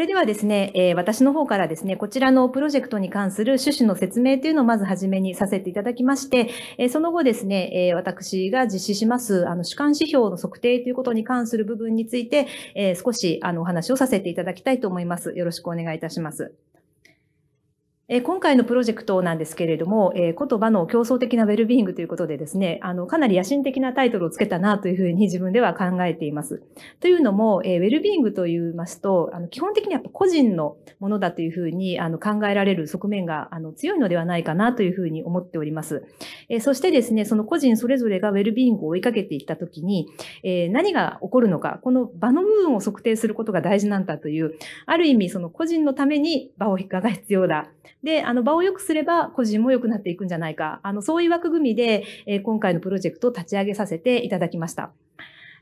それではですね、えー、私の方からですね、こちらのプロジェクトに関する趣旨の説明というのをまず初めにさせていただきまして、えー、その後ですね、えー、私が実施します、あの、主観指標の測定ということに関する部分について、え少し、あの、お話をさせていただきたいと思います。よろしくお願いいたします。え今回のプロジェクトなんですけれども、え言葉の競争的なウェルビーイングということでですね、あの、かなり野心的なタイトルをつけたなというふうに自分では考えています。というのも、えウェルビーイングと言いますと、あの、基本的にやっぱ個人のものだというふうにあの考えられる側面があの強いのではないかなというふうに思っております。えそしてですね、その個人それぞれがウェルビーイングを追いかけていったときに、え何が起こるのか、この場の部分を測定することが大事なんだという、ある意味その個人のために場を引っかが必要だ。で、あの、場を良くすれば個人も良くなっていくんじゃないか。あの、そういう枠組みで、えー、今回のプロジェクトを立ち上げさせていただきました。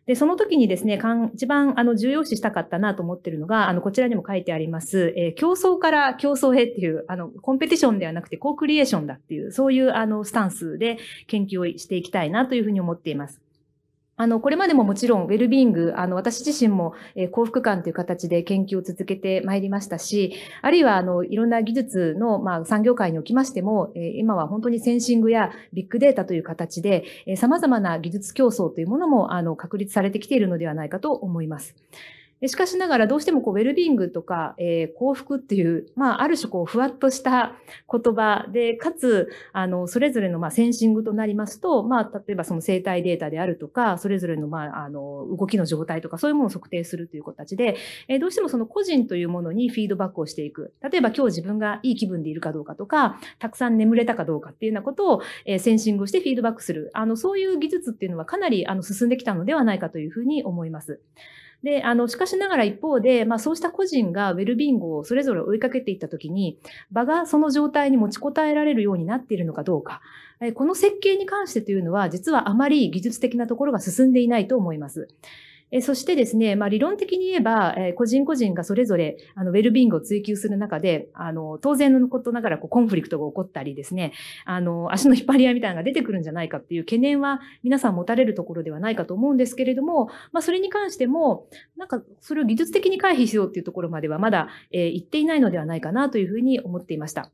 で、その時にですね、一番あの重要視したかったなと思ってるのが、あの、こちらにも書いてあります、えー、競争から競争へっていう、あの、コンペティションではなくて、コークリエーションだっていう、そういうあの、スタンスで研究をしていきたいなというふうに思っています。あの、これまでももちろん、ウェルビーング、あの、私自身も、えー、幸福感という形で研究を続けてまいりましたし、あるいは、あの、いろんな技術の、まあ、産業界におきましても、えー、今は本当にセンシングやビッグデータという形で、えー、様々な技術競争というものも、あの、確立されてきているのではないかと思います。でしかしながらどうしてもこうウェルビングとか、えー、幸福っていう、まあ、ある種こうふわっとした言葉で、かつ、あの、それぞれのまあセンシングとなりますと、まあ、例えばその生体データであるとか、それぞれのまあ、あの、動きの状態とか、そういうものを測定するという形で、えー、どうしてもその個人というものにフィードバックをしていく。例えば今日自分がいい気分でいるかどうかとか、たくさん眠れたかどうかっていうようなことを、えー、センシングしてフィードバックする。あの、そういう技術っていうのはかなり、あの、進んできたのではないかというふうに思います。で、あの、しかしながら一方で、まあそうした個人がウェルビングをそれぞれ追いかけていったときに、場がその状態に持ちこたえられるようになっているのかどうか、この設計に関してというのは、実はあまり技術的なところが進んでいないと思います。えそしてですね、まあ、理論的に言えば、え個人個人がそれぞれあのウェルビーイングを追求する中で、あの当然のことながらこうコンフリクトが起こったりですね、あの足の引っ張り合いみたいなのが出てくるんじゃないかっていう懸念は皆さん持たれるところではないかと思うんですけれども、まあ、それに関しても、なんかそれを技術的に回避しようっていうところまではまだ、えー、っていないのではないかなというふうに思っていました。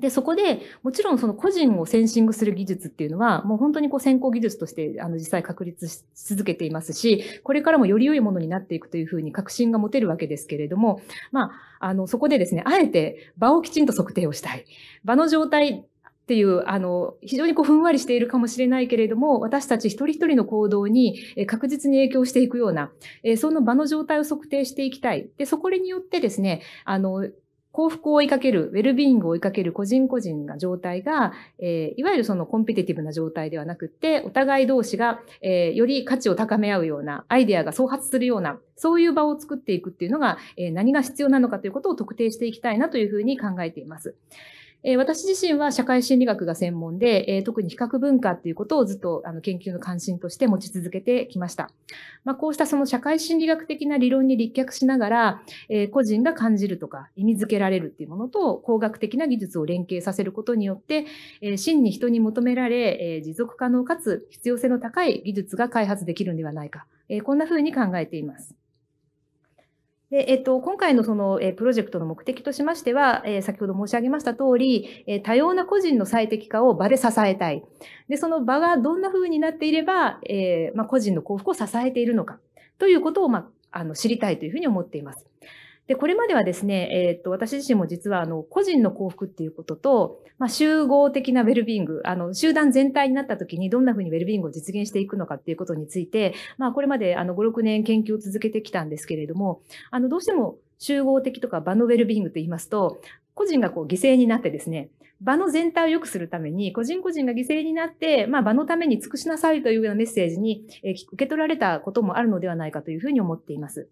で、そこで、もちろんその個人をセンシングする技術っていうのは、もう本当にこう先行技術として、あの、実際確立し続けていますし、これからもより良いものになっていくというふうに確信が持てるわけですけれども、まあ、あの、そこでですね、あえて場をきちんと測定をしたい。場の状態、っていう、あの、非常にこうふんわりしているかもしれないけれども、私たち一人一人の行動に確実に影響していくような、その場の状態を測定していきたい。で、そこによってですね、あの、幸福を追いかける、ウェルビーイングを追いかける個人個人が状態が、えー、いわゆるそのコンペティティブな状態ではなくて、お互い同士が、えー、より価値を高め合うような、アイデアが創発するような、そういう場を作っていくっていうのが、えー、何が必要なのかということを特定していきたいなというふうに考えています。えー、私自身は社会心理学が専門で、えー、特に比較文化っていうことをずっとあの研究の関心として持ち続けてきました。まあ、こうしたその社会心理学的な理論に立脚しながら、えー、個人が感じるとか意味づけられるっていうものと工学的な技術を連携させることによって、え真に人に求められ、え持続可能かつ必要性の高い技術が開発できるんではないか、えこんなふうに考えています。でえっと、今回のその、えプロジェクトの目的としましては、え先ほど申し上げました通り、え多様な個人の最適化を場で支えたい。で、その場がどんな風になっていれば、えまあ、個人の幸福を支えているのかということを、まあ、あの知りたいというふうに思っています。で、これまではですね、えっ、と、私自身も実は、あの、個人の幸福っていうことと、まあ、集合的なウェルビーイング、あの、集団全体になった時にどんなふうにウェルビングを実現していくのかっていうことについて、まあ、これまで、あの、5、6年研究を続けてきたんですけれども、あの、どうしても集合的とか場のウェルビーイングと言いますと、個人がこう犠牲になってですね、場の全体を良くするために、個人個人が犠牲になって、まあ場のために尽くしなさいというようなメッセージに、え受け取られたこともあるのではないかというふうに思っています。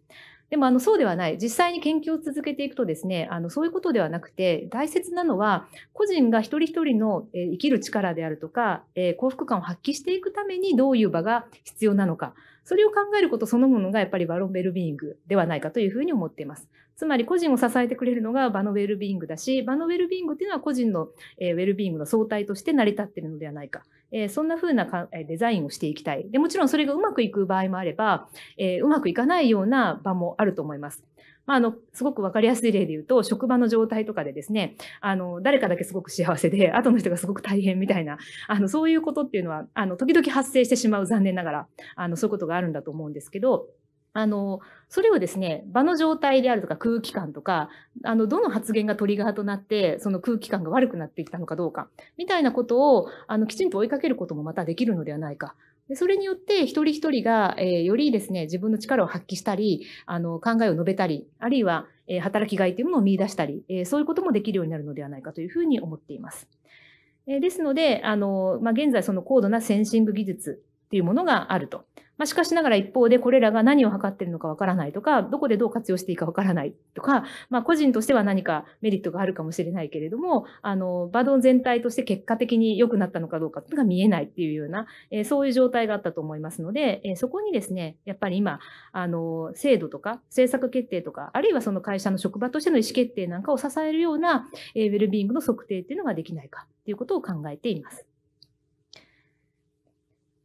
でもあのそうではない。実際に研究を続けていくとですね、あのそういうことではなくて、大切なのは、個人が一人一人の、えー、生きる力であるとか、えー、幸福感を発揮していくためにどういう場が必要なのか。それを考えることそのものがやっぱり場のベルビーイングではないかというふうに思っています。つまり個人を支えてくれるのが場のウェルビーイングだし、場のウェルビーイングというのは個人の、えー、ウェルビーイングの総体として成り立っているのではないか。えー、そんなふうなか、えデザインをしていきたい。で、もちろんそれがうまくいく場合もあれば、えー、うまくいかないような場もあると思います。まあ、あの、すごくわかりやすい例で言うと、職場の状態とかでですね、あの、誰かだけすごく幸せで、後の人がすごく大変みたいな、あの、そういうことっていうのは、あの、時々発生してしまう、残念ながら、あの、そういうことがあるんだと思うんですけど、あの、それをですね、場の状態であるとか空気感とか、あの、どの発言がトリガーとなって、その空気感が悪くなってきたのかどうか、みたいなことを、あの、きちんと追いかけることもまたできるのではないか。でそれによって一人一人が、えー、よりですね、自分の力を発揮したり、あの、考えを述べたり、あるいは、えー、働きがいというものを見出したり、えー、そういうこともできるようになるのではないかというふうに思っています。えー、ですので、あの、まあ、現在その高度なセンシング技術っていうものがあると。まあ、しかしながら一方でこれらが何を図ってるのかわからないとか、どこでどう活用していいかわからないとか、まあ、個人としては何かメリットがあるかもしれないけれども、あの、バドン全体として結果的に良くなったのかどうかが見えないっていうような、えー、そういう状態があったと思いますので、えー、そこにですね、やっぱり今、あの、制度とか政策決定とか、あるいはその会社の職場としての意思決定なんかを支えるような、えー、ウェルビーイングの測定っていうのができないかということを考えています。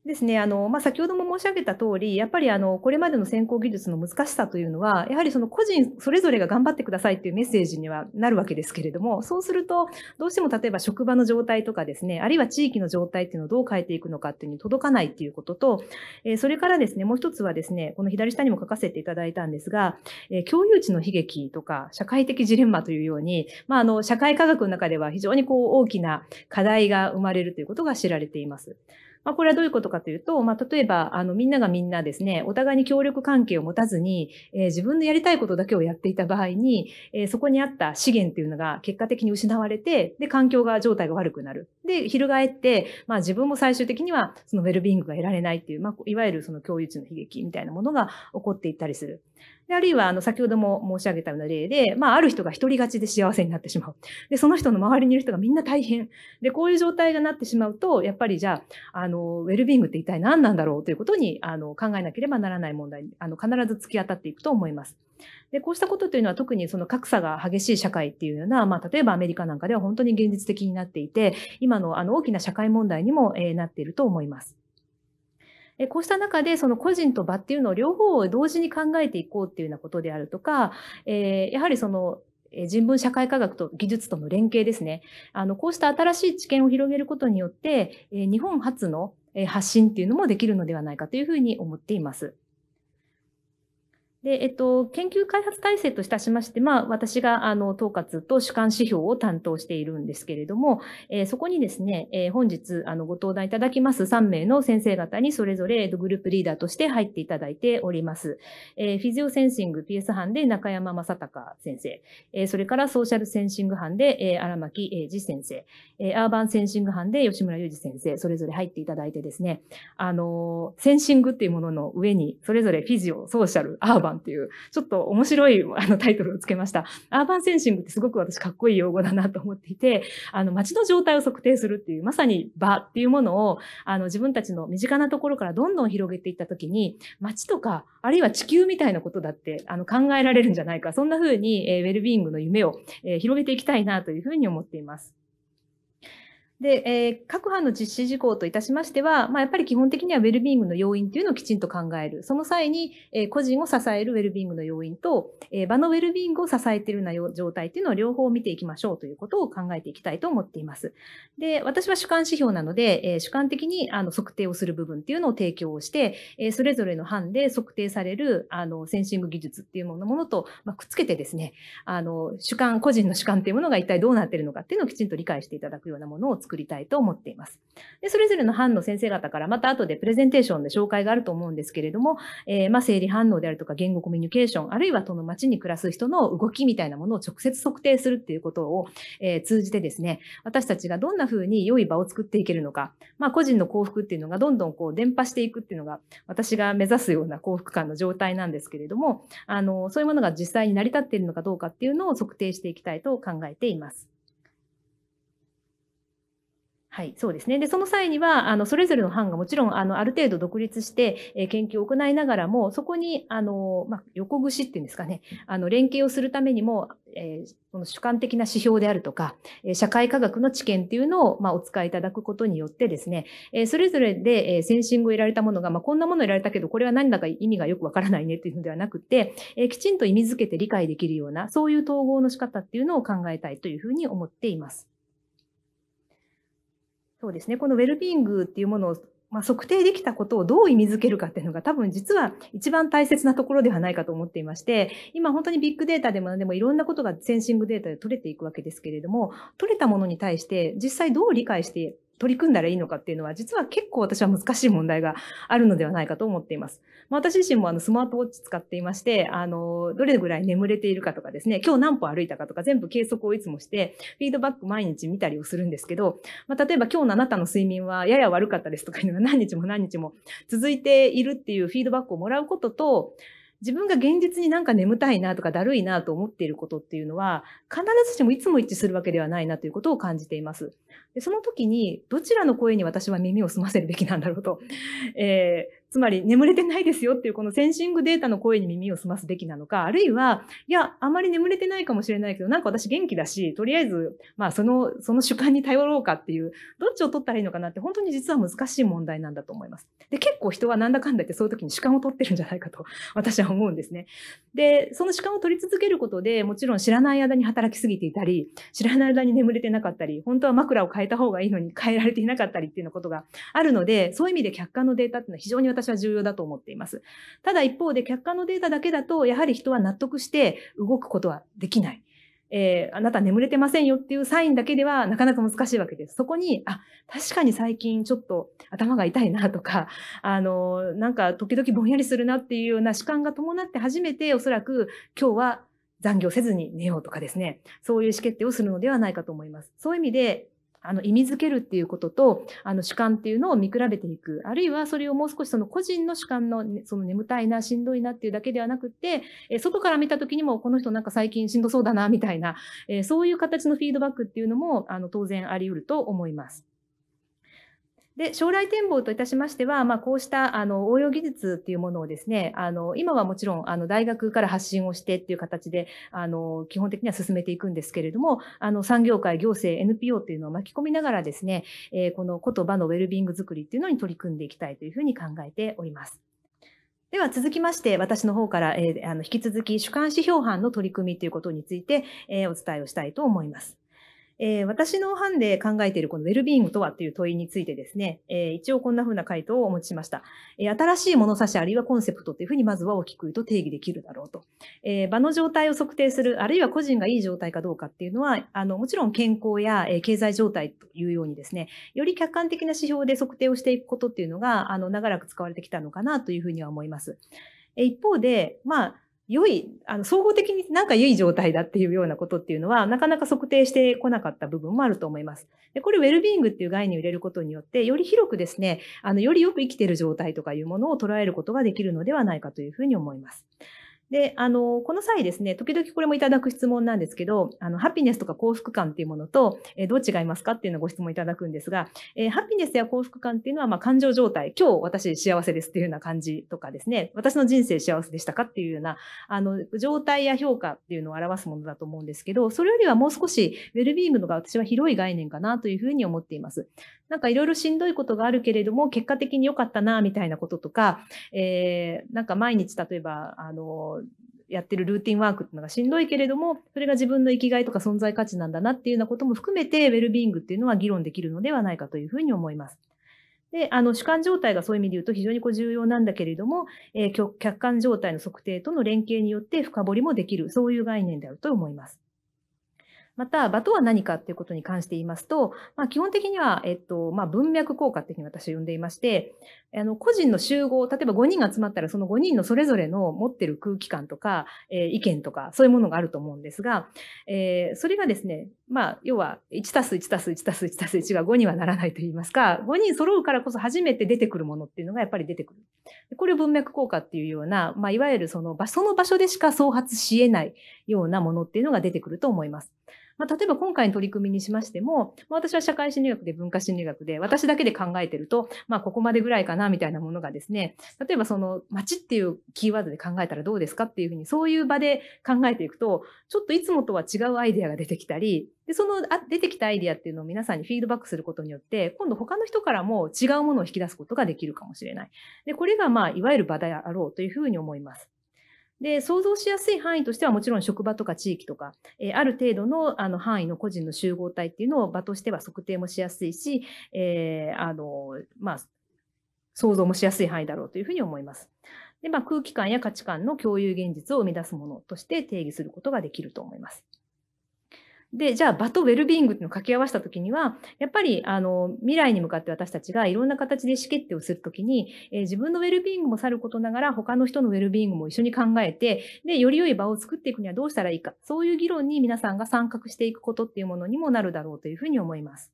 ですね。あの、まあ、先ほども申し上げた通り、やっぱりあの、これまでの先行技術の難しさというのは、やはりその個人それぞれが頑張ってくださいっていうメッセージにはなるわけですけれども、そうすると、どうしても例えば職場の状態とかですね、あるいは地域の状態っていうのをどう変えていくのかっていうのに届かないっていうことと、えー、それからですね、もう一つはですね、この左下にも書かせていただいたんですが、えー、共有地の悲劇とか、社会的ジレンマというように、まあ、あの、社会科学の中では非常にこう大きな課題が生まれるということが知られています。まあ、これはどういうことかというと、まあ、例えば、あの、みんながみんなですね、お互いに協力関係を持たずに、えー、自分のやりたいことだけをやっていた場合に、えー、そこにあった資源っていうのが結果的に失われて、で、環境が状態が悪くなる。で、翻って、まあ自分も最終的にはそのウェルビーイングが得られないっていう、まあいわゆるその共有地の悲劇みたいなものが起こっていったりする。で、あるいはあの先ほども申し上げたような例で、まあある人が一人勝ちで幸せになってしまう。で、その人の周りにいる人がみんな大変。で、こういう状態がなってしまうと、やっぱりじゃあ、あの、ウェルビーイングって一体何なんだろうということに、あの、考えなければならない問題に、あの、必ず突き当たっていくと思います。で、こうしたことというのは特にその格差が激しい社会っていうような、まあ、例えばアメリカなんかでは本当に現実的になっていて、今のあの大きな社会問題にも、えー、なっていると思います。こうした中で、その個人と場っていうのを両方を同時に考えていこうっていうようなことであるとか、えー、やはりその人文社会科学と技術との連携ですね。あの、こうした新しい知見を広げることによって、日本初の発信っていうのもできるのではないかというふうに思っています。で、えっと、研究開発体制といたしまして、まあ、私が、あの、統括と主観指標を担当しているんですけれども、えー、そこにですね、えー、本日、あの、ご登壇いただきます3名の先生方にそれぞれグループリーダーとして入っていただいております。えー、フィジオセンシング PS 班で中山正隆先生、えー、それからソーシャルセンシング班で、えー、荒牧英治先生、えー、アーバンセンシング班で吉村雄二先生、それぞれ入っていただいてですね、あのー、センシングっていうものの上に、それぞれフィジオ、ソーシャル、アーバン、ンっていう、ちょっと面白い あのタイトルをつけました。アーバンセンシングってすごく私かっこいい用語だなと思っていて、あの、街の状態を測定するっていう、まさに場っていうものを、あの、自分たちの身近なところからどんどん広げていったときに、街とか、あるいは地球みたいなことだって、あの、考えられるんじゃないか。そんな風に、えー、ウェルビーイングの夢を、えー、広げていきたいなというふうに思っています。で、えー、各班の実施事項といたしましては、まあ、やっぱり基本的にはウェルビーイングの要因というのをきちんと考える。その際に、えー、個人を支えるウェルビーイングの要因と、えー、場のウェルビーイングを支えているような状態というのを両方見ていきましょうということを考えていきたいと思っています。で、私は主観指標なので、えー、主観的にあの測定をする部分っていうのを提供をして、えー、それぞれの班で測定されるあのセンシング技術っていうものものと、まあ、くっつけてですね、あの主観、個人の主観というものが一体どうなっているのかっていうのをきちんと理解していただくようなものを作作りたいと思っています。でそれぞれの班の先生方からまた後でプレゼンテーションで紹介があると思うんですけれども、えー、ま生理反応であるとか言語コミュニケーション、あるいはその町に暮らす人の動きみたいなものを直接測定するっていうことを、えー、通じてですね、私たちがどんな風に良い場を作っていけるのか、まあ、個人の幸福っていうのがどんどんこう伝播していくっていうのが私が目指すような幸福感の状態なんですけれども、あのそういうものが実際に成り立っているのかどうかっていうのを測定していきたいと考えています。はい、そうですね。で、その際には、あの、それぞれの班がもちろん、あの、ある程度独立して、えー、研究を行いながらも、そこに、あの、まあ、横串っていうんですかね、あの、連携をするためにも、えー、の主観的な指標であるとか、え社会科学の知見っていうのを、まあ、お使いいただくことによってですね、えそれぞれで、えセンシングを得られたものが、まあ、こんなもの得られたけど、これは何だか意味がよくわからないねっていうのではなくて、えきちんと意味付けて理解できるような、そういう統合の仕方っていうのを考えたいというふうに思っています。そうですね。このウェルビーイングっていうものを、まあ、測定できたことをどう意味づけるかっていうのが多分実は一番大切なところではないかと思っていまして、今本当にビッグデータでも何でもいろんなことがセンシングデータで取れていくわけですけれども、取れたものに対して実際どう理解して取り組んだらいいのかっていうのは、実は結構私は難しい問題があるのではないかと思っています。まあ、私自身もあのスマートウォッチ使っていまして、あの、どれぐらい眠れているかとかですね、今日何歩歩いたかとか全部計測をいつもして、フィードバック毎日見たりをするんですけど、まあ、例えば今日のあなたの睡眠はやや悪かったですとかいうのが何日も何日も続いているっていうフィードバックをもらうことと、自分が現実になんか眠たいなとかだるいなと思っていることっていうのは、必ずしもいつも一致するわけではないなということを感じています。でその時に、どちらの声に私は耳を澄ませるべきなんだろうと。えーつまり眠れてないですよっていうこのセンシングデータの声に耳を澄ますべきなのか、あるいは、いや、あまり眠れてないかもしれないけど、なんか私元気だし、とりあえず、まあその、その主観に頼ろうかっていう、どっちを取ったらいいのかなって本当に実は難しい問題なんだと思います。で、結構人はなんだかんだ言ってそういう時に主観を取ってるんじゃないかと 私は思うんですね。で、その主観を取り続けることで、もちろん知らない間に働きすぎていたり、知らない間に眠れてなかったり、本当は枕を変えた方がいいのに変えられていなかったりっていうようなことがあるので、そういう意味で客観のデータっていうのは非常に私私は重要だと思っています。ただ一方で客観のデータだけだと、やはり人は納得して動くことはできない。えー、あなた眠れてませんよっていうサインだけではなかなか難しいわけです。そこに、あ、確かに最近ちょっと頭が痛いなとか、あの、なんか時々ぼんやりするなっていうような主観が伴って初めておそらく今日は残業せずに寝ようとかですね、そういう意思決定をするのではないかと思います。そういう意味で、あの意味づけるっていうこととあの主観っていうのを見比べていくあるいはそれをもう少しその個人の主観の,、その眠たいなしんどいなっていうだけではなくて、え外から見た時にもこの人なんか最近しんどそうだなみたいな、えそういう形のフィードバックっていうのもあの当然あり得ると思います。で将来展望といたしましては、まあ、こうしたあの応用技術っていうものをですねあの今はもちろんあの大学から発信をしてっていう形であの基本的には進めていくんですけれどもあの産業界行政 NPO っていうのを巻き込みながらですね、えー、この言葉のウェルビング作りっていうのに取り組んでいきたいというふうに考えております。では続きまして、私の方から、えー、あの引き続き主観指標班の取り組みということについて、えー、お伝えをしたいと思います。えー、私の班で考えているこのウェルビーイングとはという問いについてですね、えー、一応こんな風な回答をお持ちしました。えー、新しい物差しあるいはコンセプトというふうにまずは大きく言うと定義できるだろうと。え場の状態を測定する、あるいは個人がいい状態かどうかっていうのは、あの、もちろん健康や、え経済状態というようにですね、より客観的な指標で測定をしていくことっていうのが、あの、長らく使われてきたのかなというふうには思います。一方で、まあ、良い、あの、総合的になんか良い状態だっていうようなことっていうのは、なかなか測定してこなかった部分もあると思います。で、これ、ウェルビーングっていう概念を入れることによって、より広くですね、あの、よりよく生きている状態とかいうものを捉えることができるのではないかというふうに思います。で、あの、この際ですね、時々これもいただく質問なんですけど、あの、ハピネスとか幸福感っていうものと、えー、どう違いますかっていうのをご質問いただくんですが、えー、ハピネスや幸福感っていうのは、まあ、感情状態、今日私幸せですっていうような感じとかですね、私の人生幸せでしたかっていうような、あの、状態や評価っていうのを表すものだと思うんですけど、それよりはもう少し、ウェルビームングのが私は広い概念かなというふうに思っています。なんかいろいろしんどいことがあるけれども、結果的に良かったな、みたいなこととか、えー、なんか毎日例えば、あの、やってるルーティンワークっていうのがしんどいけれども、それが自分の生きがいとか存在価値なんだなっていうようなことも含めて、ウェルビーングっていうのは議論できるのではないかというふうに思います。で、あの、主観状態がそういう意味で言うと非常にこう重要なんだけれども、えー、客観状態の測定との連携によって深掘りもできる、そういう概念であると思います。また、場とは何かということに関して言いますと、まあ、基本的には、えっと、まあ、文脈効果っていうふうに私は呼んでいまして、あの、個人の集合、例えば5人が集まったら、その5人のそれぞれの持ってる空気感とか、えー、意見とか、そういうものがあると思うんですが、えー、それがですね、まあ、要は、1たす1たす1たす1たす1が5にはならないと言いますか、5人揃うからこそ初めて出てくるものっていうのがやっぱり出てくる。これを文脈効果っていうような、まあ、いわゆるその場、その場所でしか創発し得ないようなものっていうのが出てくると思います。まあ、例えば今回の取り組みにしましても、まあ、私は社会心理学で文化心理学で、私だけで考えてると、まあ、ここまでぐらいかなみたいなものがですね、例えばその街っていうキーワードで考えたらどうですかっていうふうに、そういう場で考えていくと、ちょっといつもとは違うアイデアが出てきたり、で、その出てきたアイディアっていうのを皆さんにフィードバックすることによって、今度他の人からも違うものを引き出すことができるかもしれない。で、これがまあ、いわゆる場であろうというふうに思います。で、想像しやすい範囲としてはもちろん職場とか地域とか、えー、ある程度のあの範囲の個人の集合体っていうのを場としては測定もしやすいし、えー、あの、まあ、想像もしやすい範囲だろうというふうに思います。で、まあ、空気感や価値観の共有現実を生み出すものとして定義することができると思います。で、じゃあ、場とウェルビーングっていうのを掛け合わせたときには、やっぱり、あの、未来に向かって私たちがいろんな形で意思決定をするときに、えー、自分のウェルビーイングもさることながら、他の人のウェルビーイングも一緒に考えて、で、より良い場を作っていくにはどうしたらいいか、そういう議論に皆さんが参画していくことっていうものにもなるだろうというふうに思います。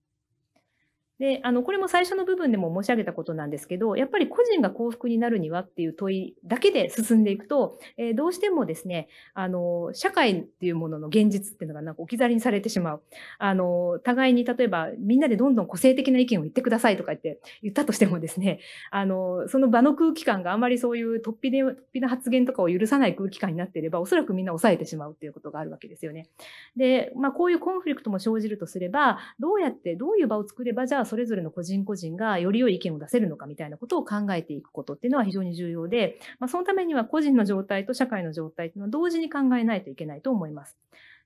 で、あの、これも最初の部分でも申し上げたことなんですけど、やっぱり個人が幸福になるにはっていう問いだけで進んでいくと、えー、どうしてもですね、あの、社会っていうものの現実っていうのがなんか置き去りにされてしまう。あの、互いに例えばみんなでどんどん個性的な意見を言ってくださいとか言って言ったとしてもですね、あの、その場の空気感があまりそういう突飛で、突飛な発言とかを許さない空気感になっていれば、おそらくみんな抑えてしまうっていうことがあるわけですよね。で、まあこういうコンフリクトも生じるとすれば、どうやって、どういう場を作れば、じゃあそれぞれの個人個人がより良い意見を出せるのかみたいなことを考えていくことっていうのは非常に重要で、まあ、そのためには個人の状態と社会の状態っていうのは同時に考えないといけないと思います。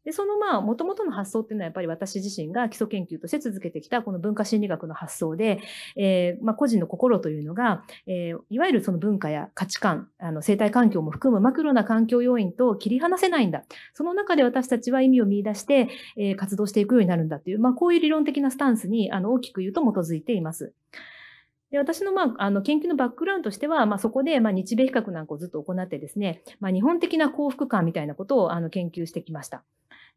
で、そのまあ、もともとの発想っていうのはやっぱり私自身が基礎研究として続けてきたこの文化心理学の発想で、えー、まあ、個人の心というのが、えー、いわゆるその文化や価値観、あの生態環境も含むマクロな環境要因と切り離せないんだ。その中で私たちは意味を見出して、えー、活動していくようになるんだという、まあ、こういう理論的なスタンスに、あの、大きく言うと基づいています。で私の,、まあ、あの研究のバックグラウンドとしては、まあ、そこで、まあ、日米比較なんかをずっと行ってですね、まあ、日本的な幸福感みたいなことをあの研究してきました。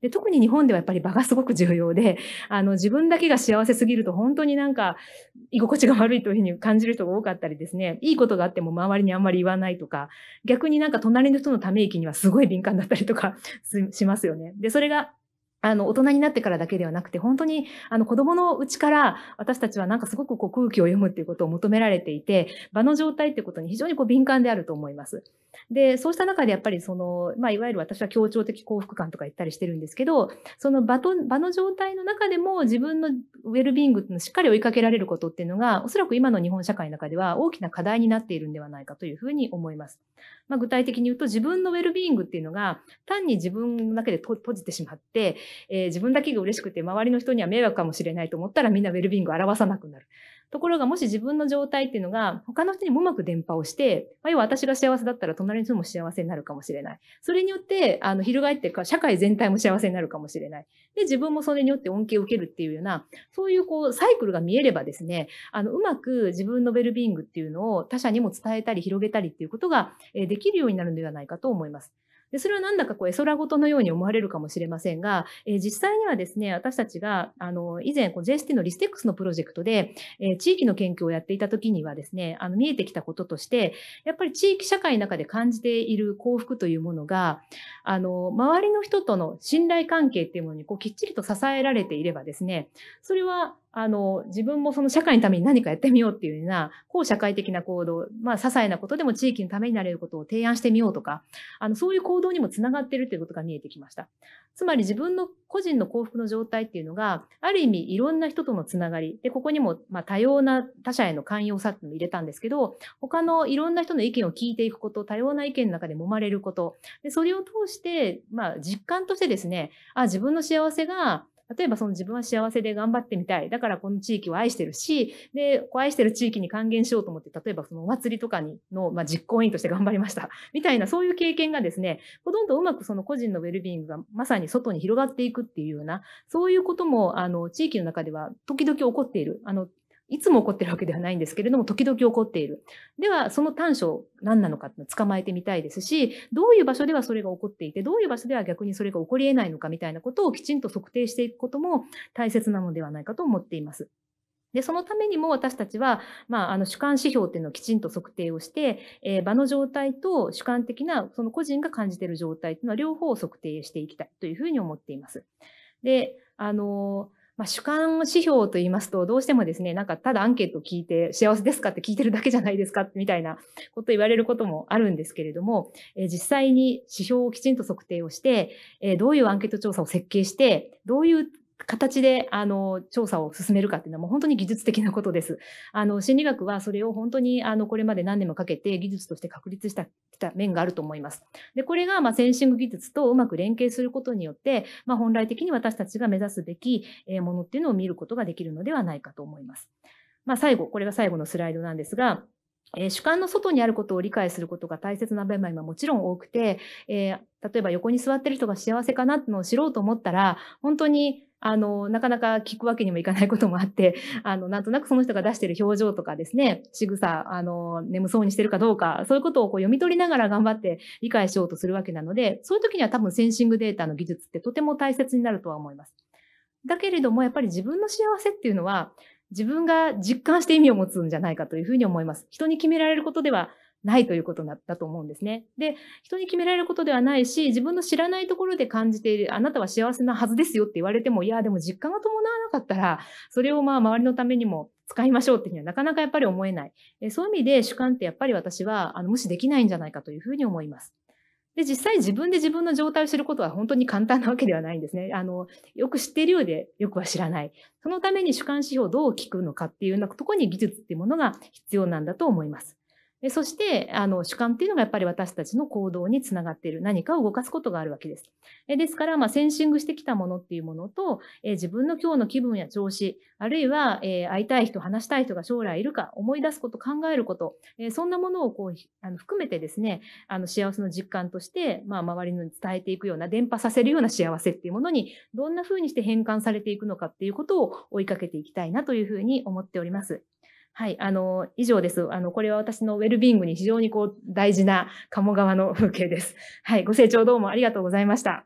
で特に日本ではやっぱり場がすごく重要で あの自分だけが幸せすぎると本当になんか居心地が悪いというふうに感じる人が多かったりですねいいことがあっても周りにあんまり言わないとか逆になんか隣の人のため息にはすごい敏感だったりとか しますよね。でそれがあの、大人になってからだけではなくて、本当に、あの、子供のうちから、私たちはなんかすごくこう空気を読むっていうことを求められていて、場の状態ってことに非常にこう敏感であると思います。で、そうした中でやっぱりその、まあ、いわゆる私は協調的幸福感とか言ったりしてるんですけど、その場と、場の状態の中でも自分のウェルビーングっていうのをしっかり追いかけられることっていうのが、おそらく今の日本社会の中では大きな課題になっているんではないかというふうに思います。まあ、具体的に言うと自分のウェルビーイングっていうのが単に自分の中で閉じてしまって、えー、自分だけが嬉しくて周りの人には迷惑かもしれないと思ったらみんなウェルビーイングを表さなくなる。ところがもし自分の状態っていうのが他の人にもうまく伝播をして、まあ、要は私が幸せだったら隣の人も幸せになるかもしれない。それによって、あの、翻ってか、社会全体も幸せになるかもしれない。で、自分もそれによって恩恵を受けるっていうような、そういうこう、サイクルが見えればですね、あの、うまく自分のベルビーイングっていうのを他者にも伝えたり広げたりっていうことができるようになるのではないかと思います。でそれはなんだかこう絵空事のように思われるかもしれませんが、えー、実際にはですね私たちがあの以前こう JST のリステックスのプロジェクトで、えー、地域の研究をやっていた時にはですねあの見えてきたこととしてやっぱり地域社会の中で感じている幸福というものがあの周りの人との信頼関係っていうものにこうきっちりと支えられていればですねそれはあの、自分もその社会のために何かやってみようっていうような、こう社会的な行動、まあ、些細なことでも地域のためになれることを提案してみようとか、あの、そういう行動にもつながってるということが見えてきました。つまり自分の個人の幸福の状態っていうのが、ある意味いろんな人とのつながり、で、ここにも、まあ、多様な他者への寛容さっていうのを入れたんですけど、他のいろんな人の意見を聞いていくこと、多様な意見の中で揉まれること、で、それを通して、まあ、実感としてですね、あ、自分の幸せが、例えばその自分は幸せで頑張ってみたい。だからこの地域を愛してるし、で、愛してる地域に還元しようと思って、例えばそのお祭りとかにの、まあ、実行委員として頑張りました。みたいな、そういう経験がですね、ほとんどうまくその個人のウェルビーイングがまさに外に広がっていくっていうような、そういうことも、あの、地域の中では時々起こっている。あの、いつも起こってるわけではないんですけれども、時々起こっている。では、その短所何なのかってのを捕まえてみたいですし、どういう場所ではそれが起こっていて、どういう場所では逆にそれが起こり得ないのかみたいなことをきちんと測定していくことも大切なのではないかと思っています。で、そのためにも私たちは、まあ、あの主観指標っていうのをきちんと測定をして、えー、場の状態と主観的な、その個人が感じている状態っていうのは両方を測定していきたいというふうに思っています。で、あのーまあ、主観指標と言いますと、どうしてもですね、なんかただアンケート聞いて、幸せですかって聞いてるだけじゃないですか、みたいなこと言われることもあるんですけれども、えー、実際に指標をきちんと測定をして、えー、どういうアンケート調査を設計して、どういう形で、あの、調査を進めるかっていうのはもう本当に技術的なことです。あの、心理学はそれを本当に、あの、これまで何年もかけて技術として確立したきた面があると思います。で、これが、まあ、センシング技術とうまく連携することによって、まあ、本来的に私たちが目指すべきものっていうのを見ることができるのではないかと思います。まあ、最後、これが最後のスライドなんですが、えー、主観の外にあることを理解することが大切な場合はもちろん多くて、えー、例えば横に座ってる人が幸せかなってのを知ろうと思ったら、本当にあの、なかなか聞くわけにもいかないこともあって、あの、なんとなくその人が出してる表情とかですね、仕草、あの、眠そうにしてるかどうか、そういうことをこう読み取りながら頑張って理解しようとするわけなので、そういう時には多分センシングデータの技術ってとても大切になるとは思います。だけれども、やっぱり自分の幸せっていうのは、自分が実感して意味を持つんじゃないかというふうに思います。人に決められることではないということだと思うんですね。で、人に決められることではないし、自分の知らないところで感じている、あなたは幸せなはずですよって言われても、いや、でも実感が伴わなかったら、それをまあ周りのためにも使いましょうっていうにはなかなかやっぱり思えない。えそういう意味で主観ってやっぱり私はあの無視できないんじゃないかというふうに思います。で、実際自分で自分の状態を知ることは本当に簡単なわけではないんですね。あの、よく知っているようでよくは知らない。そのために主観指標をどう聞くのかっていうようなところに技術っていうものが必要なんだと思います。そして、あの、主観っていうのがやっぱり私たちの行動につながっている何かを動かすことがあるわけです。ですから、まあ、センシングしてきたものっていうものと、え自分の今日の気分や調子、あるいは、え会いたい人、話したい人が将来いるか、思い出すこと、考えること、えそんなものをこう、あの含めてですね、あの、幸せの実感として、まあ、周りに伝えていくような、伝播させるような幸せっていうものに、どんな風にして変換されていくのかっていうことを追いかけていきたいなというふうに思っております。はい、あの、以上です。あの、これは私のウェルビーイングに非常にこう、大事な鴨川の風景です。はい、ご清聴どうもありがとうございました。